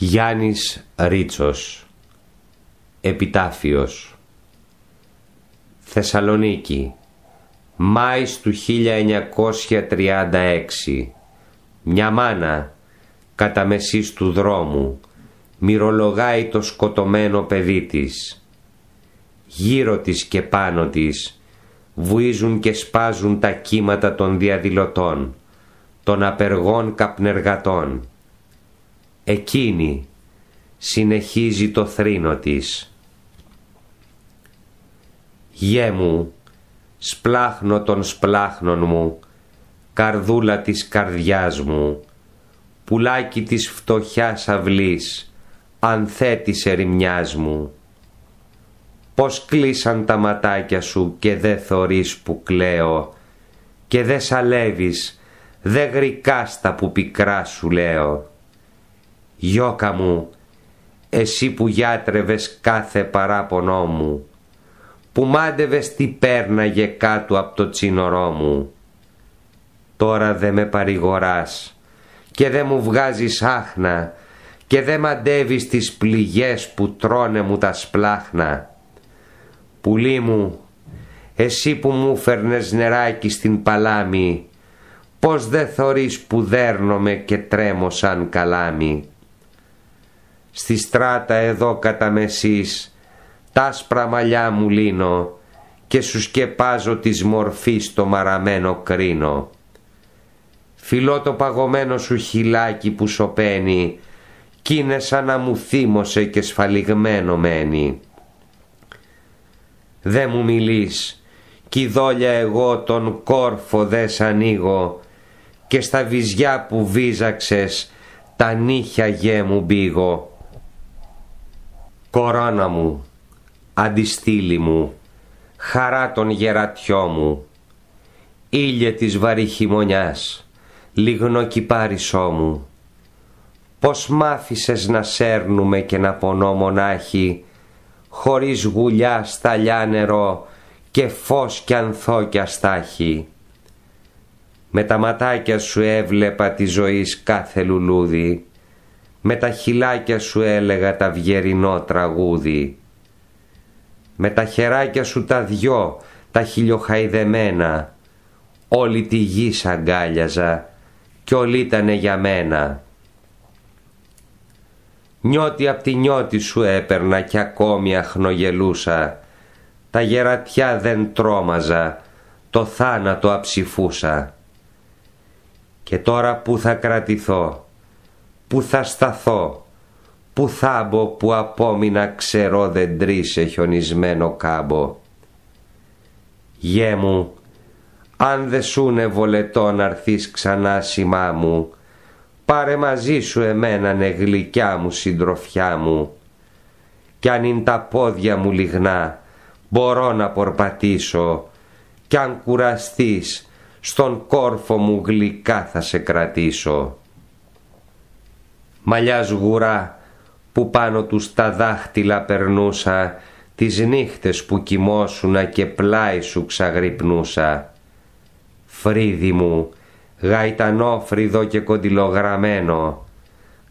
Γιάννης Ρίτσος Επιτάφιος Θεσσαλονίκη Μάης του 1936 Μια μάνα κατά μεσής του δρόμου μυρολογάει το σκοτωμένο παιδί της Γύρω της και πάνω της βουίζουν και σπάζουν τα κύματα των διαδηλωτών των απεργών καπνεργατών Εκείνη συνεχίζει το θρήνο της. «Γέ μου, σπλάχνο των σπλάχνων μου, καρδούλα της καρδιάς μου, πουλάκι της φτωχιάς αυλής, ανθέτης ερημιάς μου. Πώς κλείσαν τα ματάκια σου και δε θωρείς που κλαίω, και δε σαλεύεις, δε γρικάστα που πικρά σου λέω. Γιώκα μου, εσύ που γιάτρευες κάθε παράπονό μου, που μάντευες τι πέρναγε κάτω από το τσίνορό μου. Τώρα δε με παρηγοράς και δε μου βγάζεις άχνα και δε μαντεύεις τις πληγές που τρώνε μου τα σπλάχνα. Πουλί μου, εσύ που μου φέρνες νεράκι στην παλάμη, πως δε θωρείς που δέρνομαι και τρέμω σαν καλάμι στη στράτα εδώ κατά μεσής, τάσπρα μαλλιά μου λύνω και σου σκεπάζω της μορφής το μαραμένο κρίνο. Φιλώ το παγωμένο σου χυλάκι που σωπαίνει, κι είναι σαν να μου θύμωσε και σφαλιγμένο μένει. Δε μου μιλείς, κι δόλια εγώ τον κόρφο σ' ανοίγω, και στα βυζιά που βίζαξες τα νύχια γέ μου μπήγω. Κορώνα μου, αντιστήλη μου, χαρά των γερατιό μου, ήλιε της βαριχημονιάς, λιγνό κυπάρισό μου, πως μάθησες να σέρνουμε και να πονώ μονάχη, χωρίς γουλιά σταλιά νερό και φως κι κι αστάχη. Με τα ματάκια σου έβλεπα τη ζωής κάθε λουλούδι, με τα χυλάκια σου έλεγα τα βιερινό τραγούδι. Με τα χεράκια σου τα δυο, τα χιλιοχαϊδεμένα. Όλη τη γη αγκάλιαζα κι όλοι ήτανε για μένα. Νιώτη απ' τη νιώτη σου έπαιρνα κι ακόμη αχνογελούσα. Τα γερατιά δεν τρόμαζα, το θάνατο αψηφούσα. Και τώρα που θα κρατηθώ, Πού θα σταθώ, πού θα μπω που απόμεινα ξερό δεν σε χιονισμένο κάμπο. Γέ μου, αν δε σούνε βολετόν αρθείς ξανά σημά μου, πάρε μαζί σου νε γλυκιά μου συντροφιά μου. Κι αν είναι τα πόδια μου λιγνά, μπορώ να πορπατήσω, κι αν κουραστείς, στον κόρφο μου γλυκά θα σε κρατήσω μαλλιά σγουρά που πάνω τους τα δάχτυλα περνούσα τις νύχτες που κοιμόσουνα και πλάι σου ξαγρυπνούσα. φρύδι μου, γαϊτανόφριδο και κοντιλογραμμένο,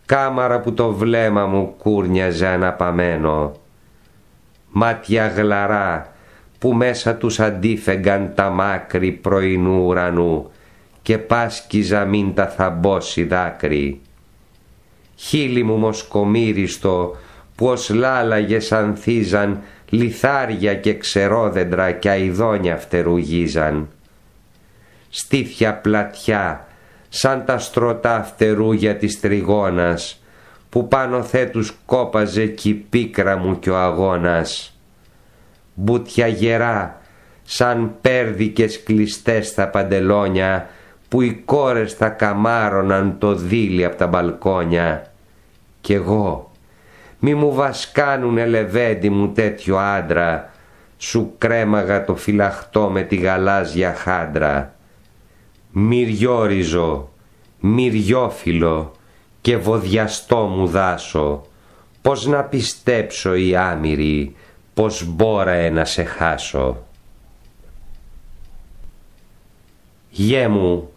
κάμαρα που το βλέμμα μου κούρνιαζε αναπαμένο. Μάτια γλαρά που μέσα τους αντίφεγγαν τα μάκρη πρωινού ουρανού και πάσκιζα μην τα θαμπόσει δάκρυ χείλη μου μοσκομύριστο ως λάλαγες ανθίζαν λιθάρια και ξερόδεντρα και αηδόνια φτερουγίζαν. Στήθια πλατιά σαν τα στρωτά φτερούγια της τριγώνας που πάνω θέτους κόπαζε κι η πίκρα μου κι ο αγώνας. Μπούτια γερά σαν πέρδικες κλειστές τα παντελόνια που οι κόρες θα καμάρωναν το δίλι από τα μπαλκόνια κι εγώ. Μη μου βασκάνουνε λεβέντι μου τέτοιο άντρα, σου κρέμαγα το φυλαχτό με τη γαλάζια χάντρα. Μυριόριζο, μυριόφιλο και βοδιαστό μου δάσο, πως να πιστέψω η άμυροι, πως μπόραε να σε χάσω. Γε μου,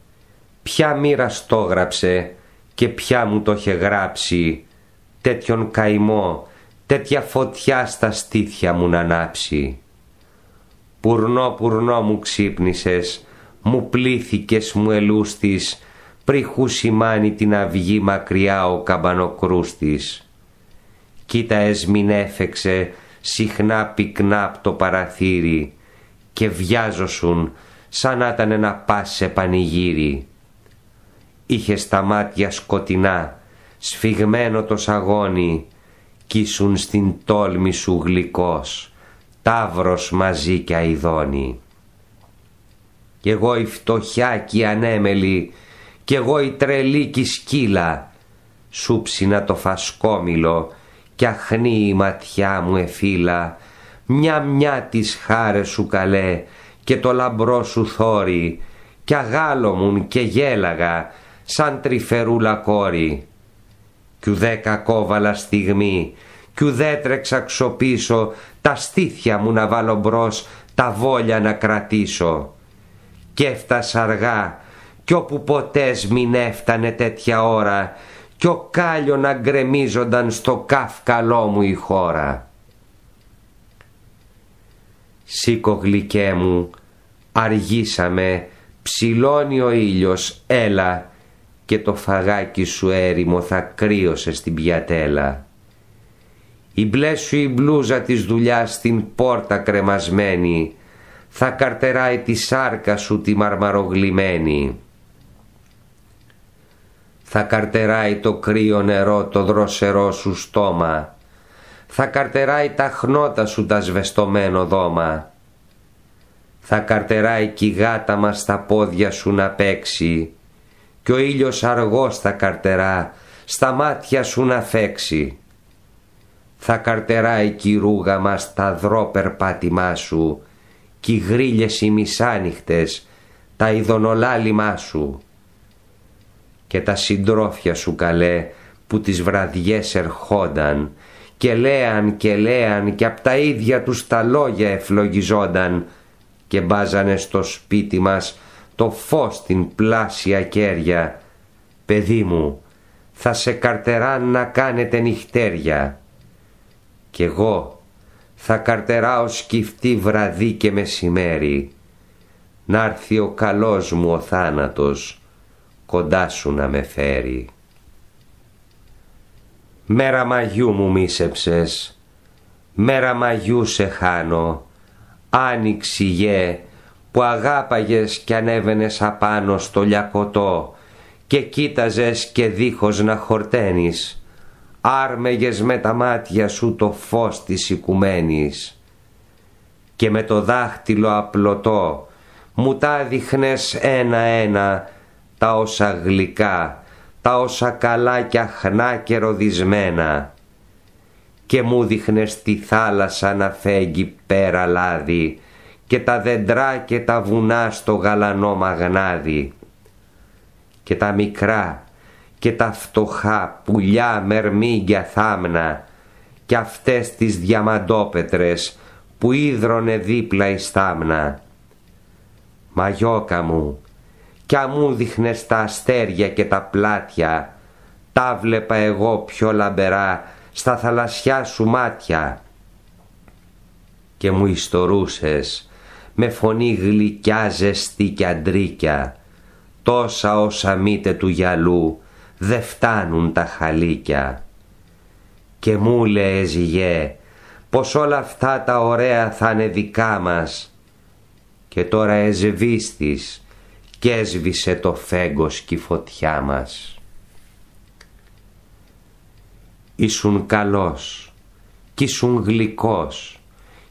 ποια μοίρα στόγραψε και ποια μου το είχε γράψει τέτοιον καημό, τέτοια φωτιά στα στήθια μου να ανάψει. Πουρνό, πουρνό μου ξύπνησες, μου πλήθηκες μου ελούστης, πριχού σημάνει την αυγή μακριά ο καμπανοκρούστης. Κοίτα εσμην έφεξε, συχνά πυκνά απ' το παραθύρι, και βιάζωσουν σαν να ήταν ένα πάσε πανηγύρι. Είχες τα μάτια σκοτεινά, σφιγμένο το σαγόνι, κίσουν στην τόλμη σου γλυκός, τάβρος μαζί κι αηδόνι. Κι εγώ η φτωχιά κι η ανέμελη, κι εγώ η τρελή κι η σκύλα, σούψινα το φασκόμηλο κι αχνή η ματιά μου εφύλα, μια μια τις χάρες σου καλέ και το λαμπρό σου θόρυ, κι αγάλωμουν και γέλαγα σαν τρυφερούλα κόρη κι ουδέκα κόβαλα στιγμή κι ουδέτρεξα ξοπίσω τα στήθια μου να βάλω μπρος τα βόλια να κρατήσω κι έφτασα αργά κι όπου ποτές μην έφτανε τέτοια ώρα κι ο κάλιο να γκρεμίζονταν στο καυκαλό μου η χώρα. Σήκω γλυκέ μου, αργήσαμε, ψηλώνει ο ήλιος, έλα και το φαγάκι σου έρημο θα κρύωσε στην πιατέλα. Η μπλε σου η μπλούζα της δουλειάς στην πόρτα κρεμασμένη θα καρτεράει τη σάρκα σου τη μαρμαρογλυμένη. Θα καρτεράει το κρύο νερό το δροσερό σου στόμα θα καρτεράει τα χνότα σου τα σβεστομένο δώμα. Θα καρτεράει κι η γάτα μας τα πόδια σου να παίξει κι ο ήλιος αργός θα καρτερά στα μάτια σου να φέξει. Θα καρτεράει η ρούγα μας τα δρόπερ πάτημά σου κι οι γρίλες οι μισάνυχτες τα ειδονολάλημά σου και τα συντρόφια σου καλέ που τις βραδιές ερχόνταν και λέαν και λέαν και απ' τα ίδια τους τα λόγια εφλογιζόνταν και μπάζανε στο σπίτι μας το φως την πλάσια κέρια. Παιδί μου, θα σε καρτερά να κάνετε νυχτέρια. Κι εγώ θα καρτεράω σκυφτή βραδύ και μεσημέρι. να έρθει ο καλός μου ο θάνατος, κοντά σου να με φέρει. Μέρα μαγιού μου μίσεψες, μέρα μαγιού σε χάνω, άνοιξη γε, που αγάπαγες κι ανέβαινες απάνω στο λιακωτό και κοίταζες και δίχως να χορταίνεις, άρμεγες με τα μάτια σου το φως της οικουμένης. Και με το δάχτυλο απλωτό μου τα δείχνες ένα-ένα τα όσα γλυκά, τα όσα καλά κι αχνά και ροδισμένα και μου δείχνες τη θάλασσα να φέγγει πέρα λάδι και τα δεντρά και τα βουνά στο γαλανό μαγνάδι και τα μικρά και τα φτωχά πουλιά μερμήγκια θάμνα και αυτές τις διαμαντόπετρες που ίδρωνε δίπλα η στάμνα. Μαγιόκα μου, κι αμού δείχνες τα αστέρια και τα πλάτια, τα βλέπα εγώ πιο λαμπερά στα θαλασσιά σου μάτια. Και μου ιστορούσες με φωνή γλυκιά ζεστή και αντρίκια. Τόσα όσα μήτε του γυαλού δε φτάνουν τα χαλίκια. Και μου λέει ζυγέ πως όλα αυτά τα ωραία θα είναι δικά μας. Και τώρα εζεβίστης και έσβησε το φέγγος κι η φωτιά μας. Ήσουν καλός κι ήσουν γλυκός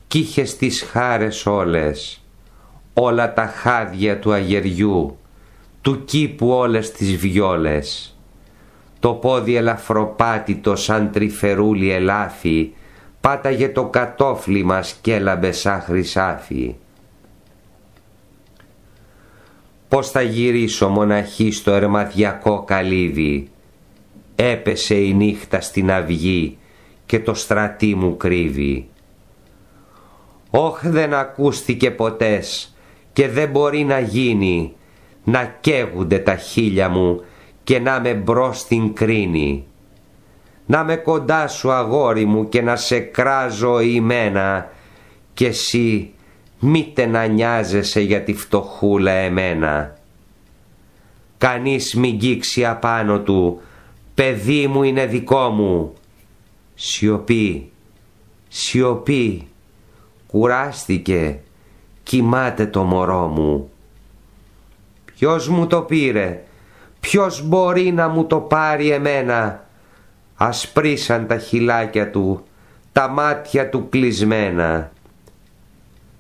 κι είχες τις χάρες όλες, όλα τα χάδια του αγεριού, του κήπου όλες τις βιόλες. Το πόδι ελαφροπάτητος σαν τρυφερούλι ελάφι, πάταγε το κατόφλι μας κι έλαμπε σαν χρυσάφι. Πώς θα γυρίσω μοναχή στο ερμαδιακό καλύβι, έπεσε η νύχτα στην αυγή και το στρατή μου κρύβει όχ δεν ακούστηκε ποτές και δεν μπορεί να γίνει να καίγονται τα χείλια μου και να με μπρος στην κρίνη. Να με κοντά σου αγόρι μου και να σε κράζω ημένα και εσύ μήτε να νοιάζεσαι για τη φτωχούλα εμένα. Κανείς μην γκίξει απάνω του, παιδί μου είναι δικό μου. Σιωπή, σιωπή, κουράστηκε, κοιμάται το μωρό μου. Ποιος μου το πήρε, ποιος μπορεί να μου το πάρει εμένα. Ασπρίσαν τα χυλάκια του, τα μάτια του κλεισμένα.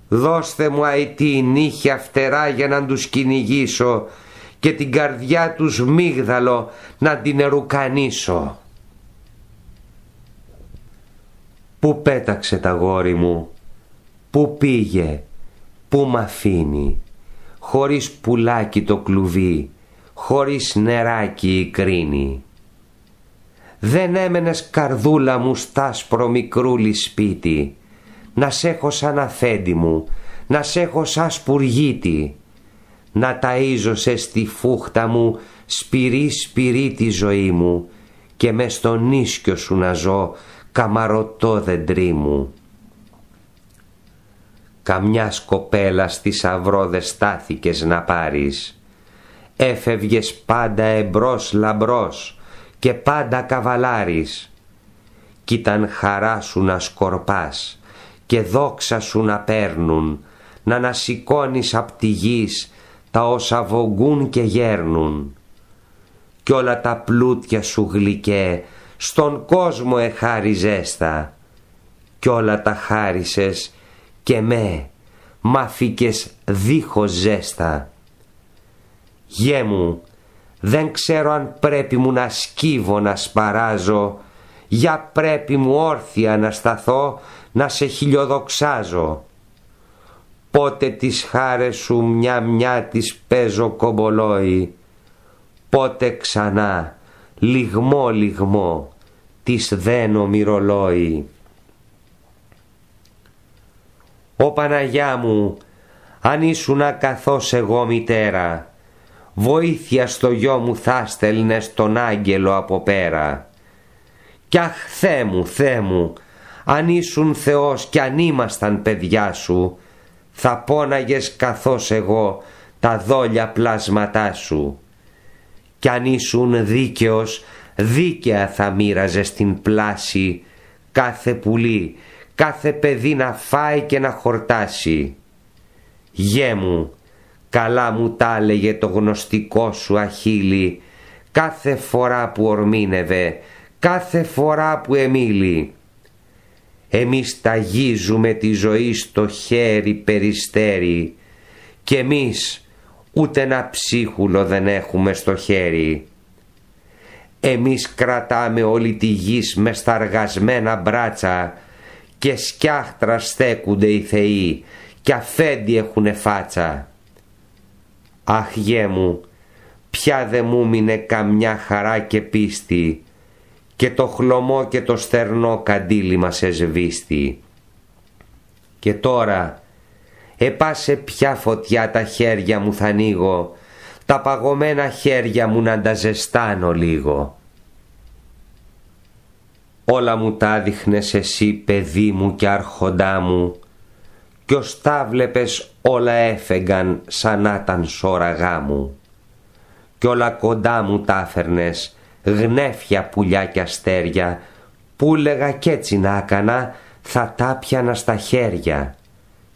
Δώστε μου αητή νύχια φτερά για να τους κυνηγήσω και την καρδιά τους μίγδαλο να την ερουκανίσω. Πού πέταξε τα γόρι μου, Πού πήγε, πού μ' αφήνει, χωρίς πουλάκι το κλουβί, χωρίς νεράκι η κρίνη. Δεν έμενες καρδούλα μου άσπρο μικρούλη σπίτι, να σ' έχω σαν αφέντη μου, να σ' έχω σαν σπουργίτη, να ταΐζω σε στη φούχτα μου σπυρί σπυρί τη ζωή μου και μες στον ίσκιο σου να ζω καμαρωτό δεντρί μου καμιάς κοπέλας στι αυρόδε στάθηκες να πάρεις. Έφευγες πάντα εμπρός λαμπρός, και πάντα καβαλάρεις. Κι ήταν χαρά σου να σκορπάς, και δόξα σου να παίρνουν, να ανασηκώνεις απ' τη γης τα όσα βογκούν και γέρνουν. Κι όλα τα πλούτια σου γλυκέ στον κόσμο εχάριζέστα κι όλα τα χάρισες και με μάθηκες δίχως ζέστα. Γέ μου, δεν ξέρω αν πρέπει μου να σκύβω να σπαράζω, για πρέπει μου όρθια να σταθώ να σε χιλιοδοξάζω. Πότε τις χάρες σου μια μια τις παίζω κομπολόι, πότε ξανά λιγμό λιγμό τις δένω μυρολόι. «Ω Παναγιά μου, αν ήσουνα καθώς εγώ μητέρα, βοήθεια στο γιο μου θα στέλνες τον άγγελο από πέρα. Κι αχ Θεέ μου, Θεέ μου, αν ήσουν Θεός κι αν ήμασταν παιδιά σου, θα πόναγες καθώς εγώ τα δόλια πλάσματά σου. Κι αν ήσουν δίκαιος, δίκαια θα μοίραζες την πλάση κάθε πουλή κάθε παιδί να φάει και να χορτάσει. Γέ μου, καλά μου τα έλεγε το γνωστικό σου αχίλι, κάθε φορά που ορμήνευε, κάθε φορά που εμίλη. Εμείς ταγίζουμε τη ζωή στο χέρι περιστέρι και εμείς ούτε ένα ψίχουλο δεν έχουμε στο χέρι. Εμείς κρατάμε όλη τη γης μες σταργασμένα μπράτσα και σκιάχτρα στέκουνται οι θεοί και αφέντι έχουνε φάτσα. Αχ γέ μου, πια δε μου μείνε καμιά χαρά και πίστη και το χλωμό και το στερνό καντήλι μας εσβήστη. Και τώρα, επάσε πια φωτιά τα χέρια μου θα ανοίγω, τα παγωμένα χέρια μου να τα ζεστάνω λίγο όλα μου τα δείχνες εσύ παιδί μου και άρχοντά μου κι ως τα βλέπες όλα έφεγαν σαν να ήταν σώραγά μου κι όλα κοντά μου τα έφερνες γνέφια πουλιά και αστέρια που λέγα κι έτσι να έκανα θα τα πιανα στα χέρια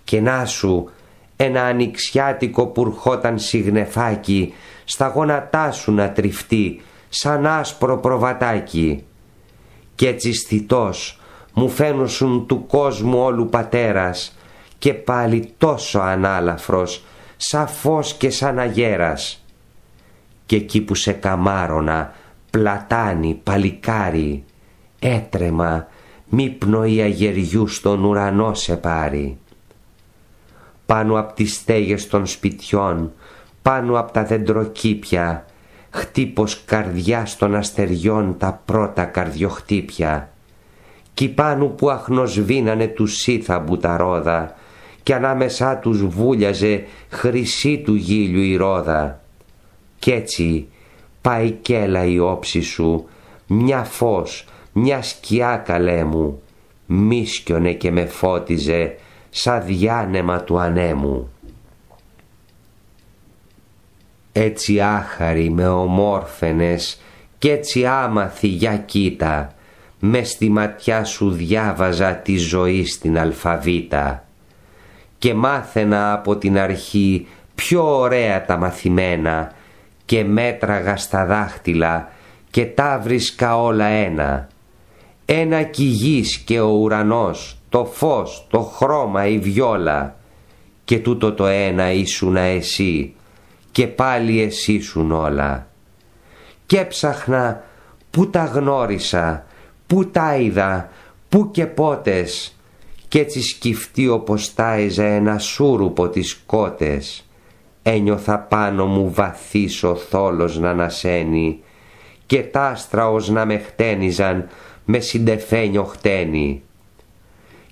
και να σου ένα ανοιξιάτικο που ερχόταν συγνεφάκι στα γόνατά σου να τριφτεί σαν άσπρο προβατάκι και τσισθητός μου φαίνουσουν του κόσμου όλου πατέρας και πάλι τόσο ανάλαφρος σαν και σαν αγέρας και εκεί που σε καμάρωνα πλατάνι παλικάρι έτρεμα μη πνοή αγεριού στον ουρανό σε πάρει πάνω απ' τις στέγες των σπιτιών πάνω απ' τα δεντροκήπια χτύπος καρδιάς των αστεριών τα πρώτα καρδιοχτύπια κι πάνω που αχνοσβήνανε του σύθαμπου τα ρόδα κι ανάμεσά τους βούλιαζε χρυσή του γύλιου η ρόδα κι έτσι πάει κέλα η όψη σου μια φως, μια σκιά καλέ μου μίσκιονε και με φώτιζε σαν διάνεμα του ανέμου έτσι άχαρη με ομόρφενες κι έτσι άμαθη για κοίτα με στη ματιά σου διάβαζα τη ζωή στην αλφαβήτα και μάθαινα από την αρχή πιο ωραία τα μαθημένα και μέτραγα στα δάχτυλα και τα βρίσκα όλα ένα ένα κι γης και ο ουρανός το φως, το χρώμα, η βιόλα και τούτο το ένα ήσουνα εσύ και πάλι εσύσουν όλα. Και ψάχνα που τα γνώρισα, που τα είδα, που και πότες, κι έτσι σκυφτεί όπως τάιζα ένα σούρουπο τις κότες. Ένιωθα πάνω μου βαθύς ο θόλος να ανασένει και τ' άστρα ως να με χτένιζαν με συντεφένιο χτένι.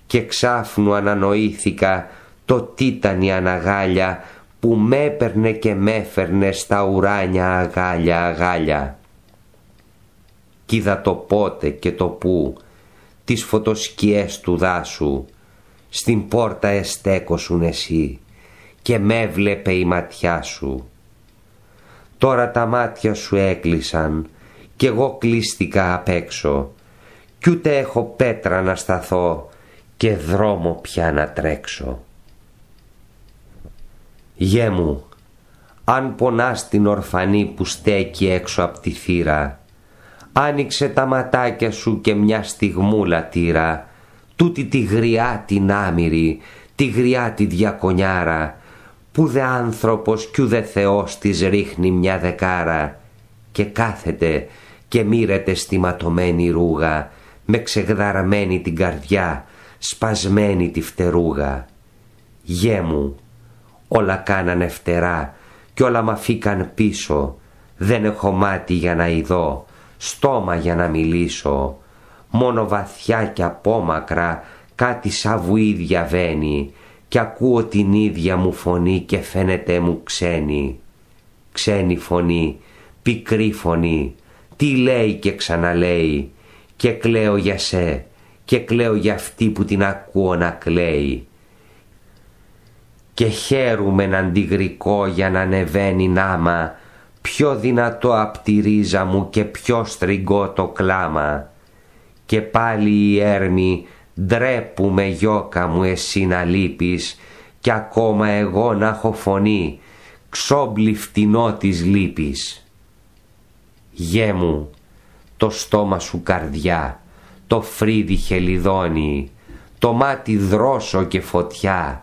Και ξάφνου ανανοήθηκα το τίτανη αναγάλια που μ' έπαιρνε και μέ έφερνε στα ουράνια αγάλια αγάλια. Κι το πότε και το που, τις φωτοσκιές του δάσου, στην πόρτα εστέκοσουν εσύ και με έβλεπε η ματιά σου. Τώρα τα μάτια σου έκλεισαν κι εγώ κλείστηκα απ' έξω κι ούτε έχω πέτρα να σταθώ και δρόμο πια να τρέξω. Γέ μου, αν πονάς την ορφανή που στέκει έξω από τη θύρα, άνοιξε τα ματάκια σου και μια στιγμούλα τύρα, τούτη τη γριά την άμυρη, τη γριά τη διακονιάρα, που δε άνθρωπος κι ουδε Θεός της ρίχνει μια δεκάρα και κάθεται και μύρεται στη ματωμένη ρούγα με ξεγδαραμένη την καρδιά, σπασμένη τη φτερούγα. Γέ μου, όλα κάνανε φτερά κι όλα μ' αφήκαν πίσω. Δεν έχω μάτι για να ειδώ, στόμα για να μιλήσω. Μόνο βαθιά κι απόμακρα κάτι βουίδια βαίνει κι ακούω την ίδια μου φωνή και φαίνεται μου ξένη. Ξένη φωνή, πικρή φωνή, τι λέει και ξαναλέει και κλαίω για σε και κλαίω για αυτή που την ακούω να κλαίει και να αντιγρικό για να ανεβαίνει νάμα πιο δυνατό απ' τη ρίζα μου και πιο στριγκό το κλάμα και πάλι η έρμη ντρέπουμε γιώκα μου εσύ να λείπεις κι ακόμα εγώ να έχω φωνή ξόμπλη φτηνό της λύπης. Γέ μου, το στόμα σου καρδιά, το φρύδι χελιδόνι, το μάτι δρόσο και φωτιά,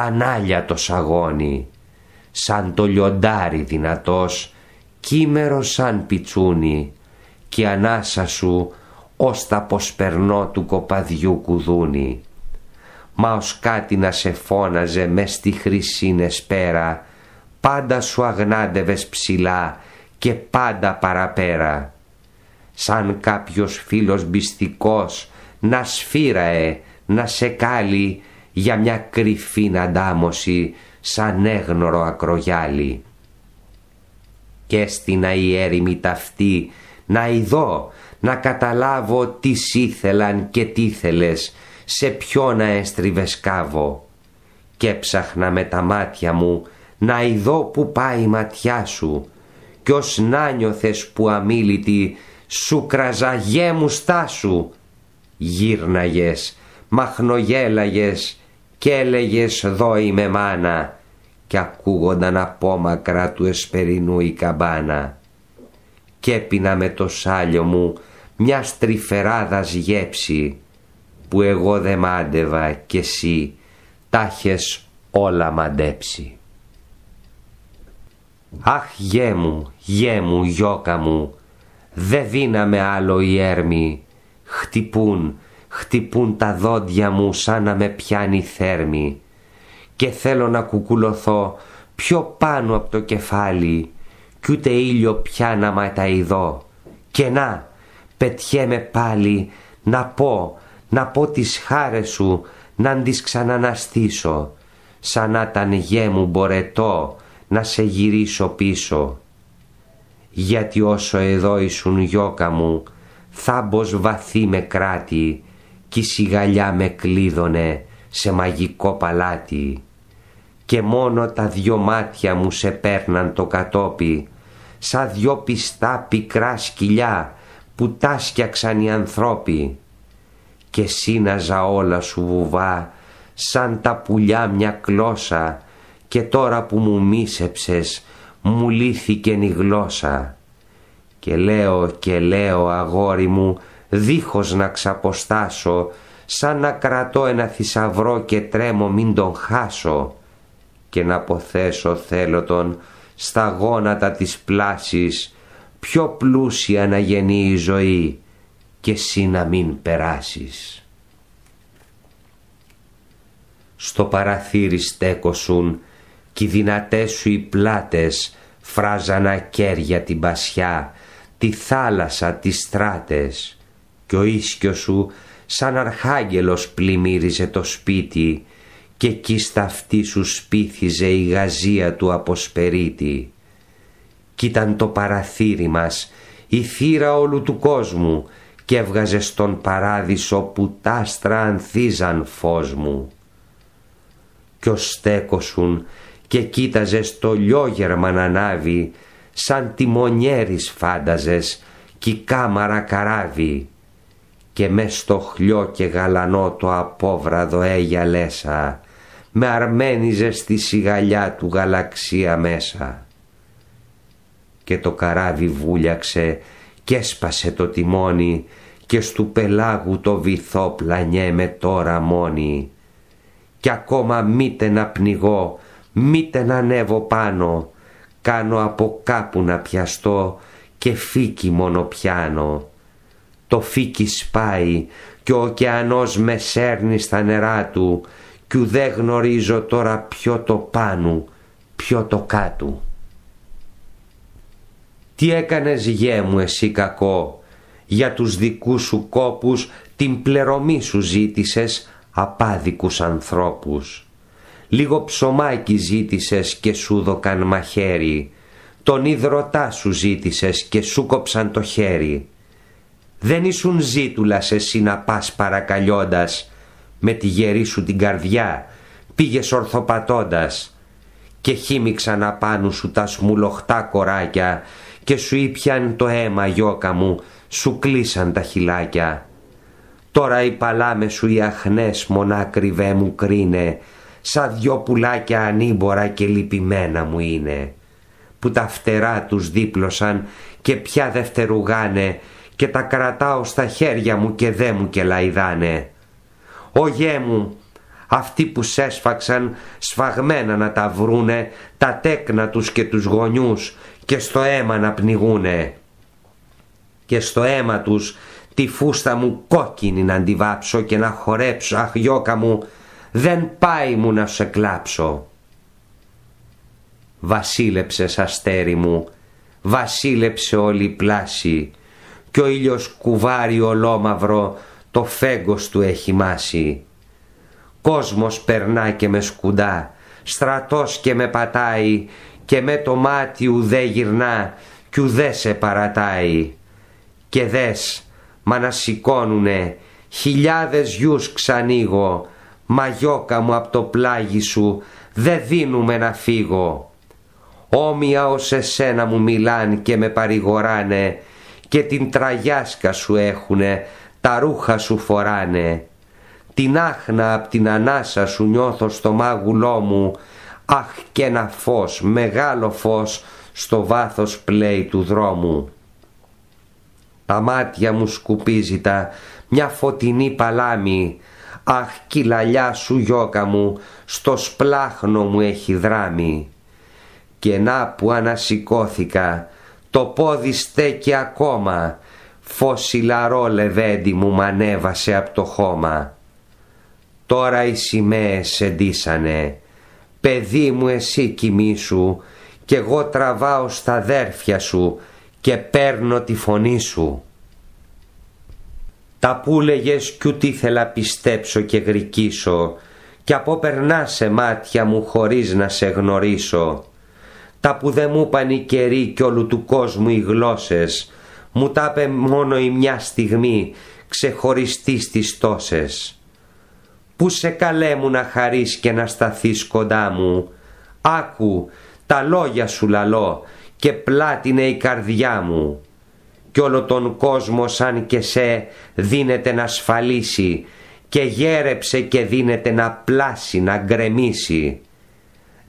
τανάλια το σαγόνι, σαν το λιοντάρι δυνατός, κύμερο σαν πιτσούνι και ανάσα σου ως τα ποσπερνό του κοπαδιού κουδούνι. Μα ως κάτι να σε φώναζε μες στη χρυσή νεσπέρα, πάντα σου αγνάντευες ψηλά και πάντα παραπέρα. Σαν κάποιος φίλος μπιστικός να σφύραε, να σε κάλει για μια κρυφή αντάμωση σαν έγνωρο ακρογιάλι. Και στην αιέρημη ταυτή να ειδώ, να καταλάβω τι ήθελαν και τι ήθελες, σε ποιο να εστριβεσκάβω. Και ψάχνα με τα μάτια μου να ειδώ που πάει η ματιά σου κι ως να νιώθες που αμίλητη σου κραζαγέ μου στάσου. Γύρναγες, μαχνογέλαγες και έλεγες «Δω είμαι μάνα» και ακούγονταν από μακρά του εσπερινού η καμπάνα. Κι έπινα με το σάλιο μου μιας στριφεράδας γέψη που εγώ δε μάντευα κι εσύ τα όλα μαντέψει. Αχ γέ μου, γέ μου, γιώκα μου, δε δύναμε άλλο οι έρμοι, χτυπούν χτυπούν τα δόντια μου σαν να με πιάνει θέρμη και θέλω να κουκουλωθώ πιο πάνω από το κεφάλι κι ούτε ήλιο πια να ειδώ και να πετιέμαι πάλι να πω να πω τις χάρες σου να τις ξαναναστήσω σαν να ήταν γέ μου μπορετό να σε γυρίσω πίσω γιατί όσο εδώ ήσουν γιώκα μου θάμπος βαθύ με κράτη κι η σιγαλιά με κλείδωνε σε μαγικό παλάτι και μόνο τα δυο μάτια μου σε παίρναν το κατόπι σαν δυο πιστά πικρά σκυλιά που τα σκιαξαν οι ανθρώποι και σύναζα όλα σου βουβά σαν τα πουλιά μια κλώσα και τώρα που μου μίσεψες μου λύθηκε η γλώσσα και λέω και λέω αγόρι μου δίχως να ξαποστάσω, σαν να κρατώ ένα θησαυρό και τρέμω μην τον χάσω και να αποθέσω θέλω τον στα γόνατα της πλάσης πιο πλούσια να γεννεί η ζωή και εσύ να μην περάσεις. Στο παραθύρι στέκοσουν κι οι δυνατές σου οι πλάτες φράζανα κέρια την πασιά, τη θάλασσα, τις στράτες και ο ίσκιος σου σαν αρχάγγελος πλημμύριζε το σπίτι και εκεί στα σου σπίθιζε η γαζία του αποσπερίτη. Κι ήταν το παραθύρι μας, η θύρα όλου του κόσμου και έβγαζε στον παράδεισο που τ' άστρα ανθίζαν φως μου. Κι ο στέκοσουν και κοίταζε το λιόγερμα να ανάβει σαν τιμονιέρης φάνταζες κι κάμαρα καράβι και με στο χλιό και γαλανό το απόβραδο έγιαλέσα με αρμένιζε στη σιγαλιά του γαλαξία μέσα. Και το καράβι βούλιαξε και έσπασε το τιμόνι και στου πελάγου το βυθό πλανιέμαι τώρα μόνη. Κι ακόμα μήτε να πνιγώ, μήτε να ανέβω πάνω, κάνω από κάπου να πιαστώ και φύκι μόνο πιάνω το φίκις σπάει και ο ωκεανός με σέρνει στα νερά του κι ουδέ γνωρίζω τώρα ποιο το πάνω, ποιο το κάτω. Τι έκανες γέ μου εσύ κακό, για τους δικούς σου κόπους την πλερωμή σου ζήτησες απάδικους ανθρώπους. Λίγο ψωμάκι ζήτησες και σου δοκάν μαχαίρι, τον ίδρωτά σου ζήτησες και σου κόψαν το χέρι δεν ήσουν ζήτουλα εσύ να πας, Με τη γερή σου την καρδιά πήγες ορθοπατώντας Και χύμηξαν απάνω σου τα σμουλοχτά κοράκια Και σου ήπιαν το αίμα γιώκα μου Σου κλείσαν τα χυλάκια Τώρα οι παλάμε σου οι αχνές μονάκριβε μου κρίνε Σαν δυο πουλάκια ανήμπορα και λυπημένα μου είναι Που τα φτερά τους δίπλωσαν και πια δευτερουγάνε και τα κρατάω στα χέρια μου και δε μου και λαϊδάνε. Ω γέ μου, αυτοί που σέσφαξαν σφαγμένα να τα βρούνε τα τέκνα τους και τους γονιούς και στο αίμα να πνιγούνε. Και στο αίμα τους τη φούστα μου κόκκινη να αντιβάψω και να χορέψω αχ γιώκα μου δεν πάει μου να σε κλάψω. Βασίλεψες αστέρι μου, βασίλεψε όλη η πλάση κι ο ήλιος κουβάρει ολόμαυρο το φέγγος του έχει μάσει. Κόσμος περνά και με σκουντά, στρατός και με πατάει και με το μάτι ουδέ γυρνά κι ουδέ σε παρατάει. Και δες, μα να σηκώνουνε, χιλιάδες γιους ξανοίγω, μαγιόκα μου απ' το πλάγι σου, δε δίνουμε να φύγω. Όμοια ως εσένα μου μιλάν και με παρηγοράνε, και την τραγιάσκα σου έχουνε, τα ρούχα σου φοράνε. Την άχνα απ' την ανάσα σου νιώθω στο μάγουλό μου, αχ και ένα φως, μεγάλο φως, στο βάθος πλέει του δρόμου. Τα μάτια μου σκουπίζει τα, μια φωτεινή παλάμη, αχ κυλαλιά σου γιώκα μου, στο σπλάχνο μου έχει δράμει. Και να που ανασηκώθηκα, το πόδι στέκει ακόμα, φωσιλαρό λεβέντι μου μ' ανέβασε απ' το χώμα. Τώρα οι σημαίες εντύσανε, παιδί μου εσύ κοιμήσου κι εγώ τραβάω στα αδέρφια σου και παίρνω τη φωνή σου. Τα που λέγες κι ούτε ήθελα πιστέψω και γρικήσω κι αποπερνά σε μάτια μου χωρίς να σε γνωρίσω τα που δε μου είπαν οι καιροί κι όλου του κόσμου οι γλώσσες, μου τα είπε μόνο η μια στιγμή, ξεχωριστή στις τόσες. Πού σε καλέ μου να χαρείς και να σταθείς κοντά μου, άκου τα λόγια σου λαλό! και πλάτινε η καρδιά μου. Κι όλο τον κόσμο σαν και σε δίνεται να σφαλίσει και γέρεψε και δίνεται να πλάσει, να γκρεμίσει.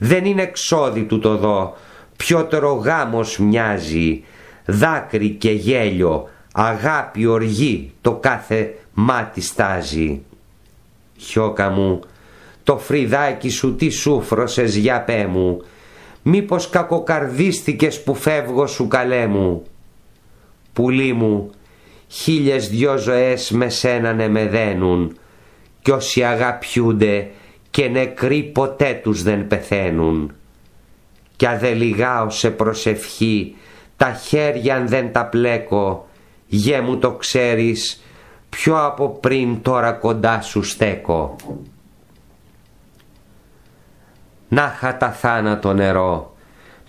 Δεν είναι εξόδι του το δω, πιότερο γάμος μοιάζει, δάκρυ και γέλιο, αγάπη οργή το κάθε μάτι στάζει. Χιώκα μου, το φρυδάκι σου τι σούφρωσες για πέ μου, μήπως κακοκαρδίστηκες που φεύγω σου καλέ μου. Πουλί μου, χίλιες δυο ζωές με σένανε με δένουν, κι όσοι αγαπιούνται και νεκροί ποτέ τους δεν πεθαίνουν. Κι αδελιγάω σε προσευχή, τα χέρια αν δεν τα πλέκω, γε μου το ξέρεις, πιο από πριν τώρα κοντά σου στέκω. Νάχα τα θάνατο νερό,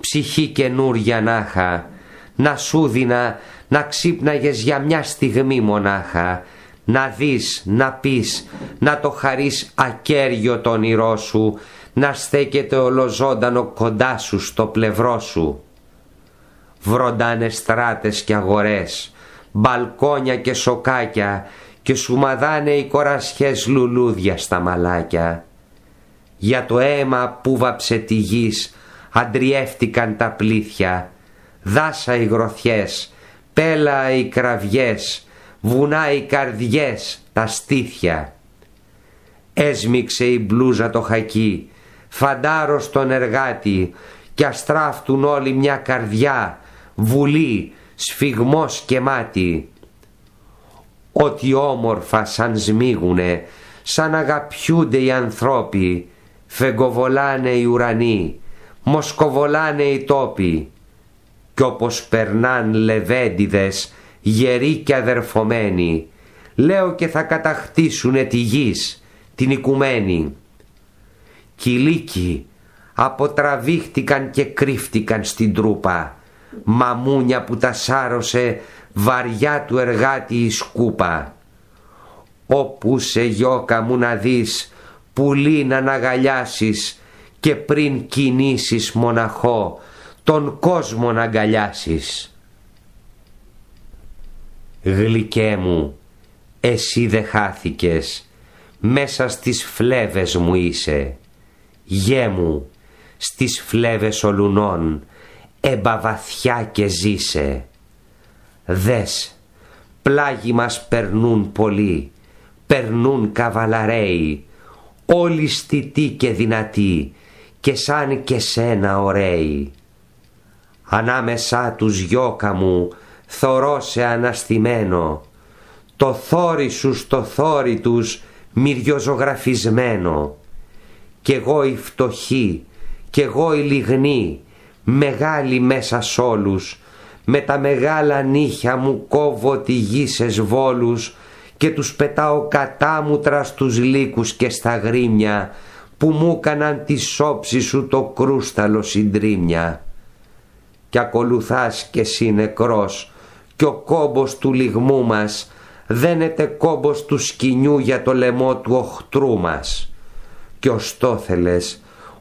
ψυχή καινούρια νάχα, να σου δίνα να ξύπναγες για μια στιγμή μονάχα, να δεις, να πεις, να το χαρείς ακέριο το όνειρό σου, να στέκεται ολοζώντανο κοντά σου στο πλευρό σου. Βροντάνε στράτες και αγορές, μπαλκόνια και σοκάκια και μαδάνε οι κορασιές λουλούδια στα μαλάκια. Για το αίμα που βαψε τη γης, αντριεύτηκαν τα πλήθια, δάσα οι γροθιές, πέλα οι κραυγές, βουνά οι καρδιές, τα στήθια. Έσμιξε η μπλούζα το χακί, φαντάρο τον εργάτη κι αστράφτουν όλοι μια καρδιά, βουλή, σφιγμός και μάτι. Ότι όμορφα σαν σμίγουνε, σαν αγαπιούνται οι ανθρώποι, φεγκοβολάνε οι ουρανοί, μοσκοβολάνε οι τόποι, κι όπως περνάν λεβέντιδες γεροί και αδερφωμένοι, λέω και θα καταχτίσουνε τη γης, την οικουμένη. Κυλίκοι αποτραβήχτηκαν και κρύφτηκαν στην τρούπα, μαμούνια που τα σάρωσε βαριά του εργάτη η σκούπα. Όπου σε γιώκα μου να δεις, πουλί να αναγαλιάσεις και πριν κινήσεις μοναχό, τον κόσμο να αγκαλιάσεις. Γλυκέ μου, εσύ δε χάθηκες, μέσα στις φλέβες μου είσαι. Γέ μου, στις φλέβες ολουνών, εμπαβαθιά και ζήσε. Δες, πλάγι μας περνούν πολλοί, περνούν καβαλαρέοι, όλοι στιτοί και δυνατοί, και σαν και σένα ωραίοι. Ανάμεσά τους γιώκα μου, θωρώ σε αναστημένο, το θόρι σου στο θόρι τους μυριοζωγραφισμένο. Κι εγώ η φτωχή, κι εγώ η λιγνή, μεγάλη μέσα σ' όλους, με τα μεγάλα νύχια μου κόβω τη γη σε σβόλους και τους πετάω κατάμουτρα στους λύκους και στα γρήμια που μου έκαναν τη σόψη σου το κρούσταλο συντρίμια. Κι ακολουθάς και εσύ νεκρός και ο κόμπος του λιγμού μας δένεται κόμπος του σκηνιού για το λαιμό του οχτρού μας. Και ωστό ως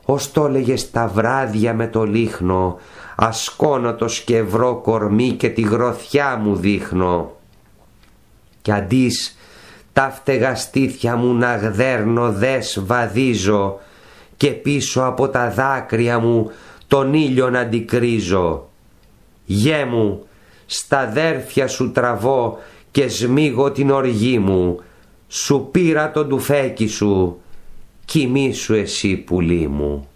Ωστό λέγες τα βράδια με το λίχνο, ασκώνω και σκευρό κορμί και τη γροθιά μου δείχνω. Κι αντίς τα φτεγαστήθια μου να γδέρνω δες βαδίζω και πίσω από τα δάκρυα μου τον ήλιο να αντικρίζω. Γέ μου, στα δέρφια σου τραβώ και σμίγω την οργή μου, σου πήρα τον τουφέκι σου, κοιμήσου εσύ πουλί μου.